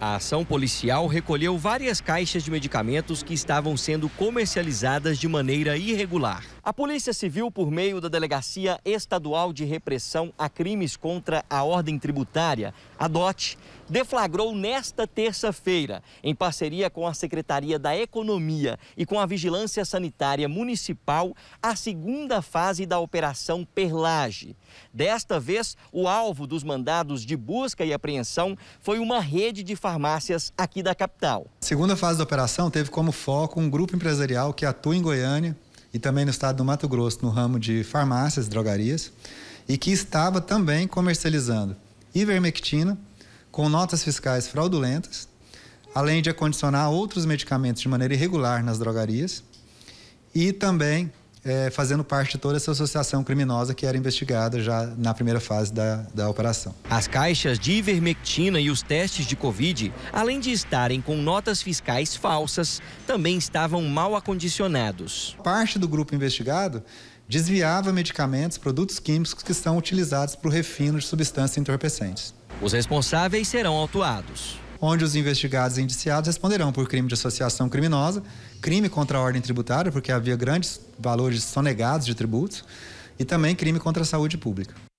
A ação policial recolheu várias caixas de medicamentos que estavam sendo comercializadas de maneira irregular. A Polícia Civil, por meio da Delegacia Estadual de Repressão a Crimes contra a Ordem Tributária, a DOT, deflagrou nesta terça-feira, em parceria com a Secretaria da Economia e com a Vigilância Sanitária Municipal, a segunda fase da Operação Perlage. Desta vez, o alvo dos mandados de busca e apreensão foi uma rede de farmácias aqui da capital. A segunda fase da operação teve como foco um grupo empresarial que atua em Goiânia e também no estado do Mato Grosso, no ramo de farmácias, drogarias, e que estava também comercializando ivermectina com notas fiscais fraudulentas, além de acondicionar outros medicamentos de maneira irregular nas drogarias e também é, fazendo parte de toda essa associação criminosa que era investigada já na primeira fase da, da operação. As caixas de ivermectina e os testes de Covid, além de estarem com notas fiscais falsas, também estavam mal acondicionados. Parte do grupo investigado desviava medicamentos, produtos químicos que são utilizados para o refino de substâncias entorpecentes. Os responsáveis serão autuados onde os investigados e indiciados responderão por crime de associação criminosa, crime contra a ordem tributária, porque havia grandes valores sonegados de tributos, e também crime contra a saúde pública.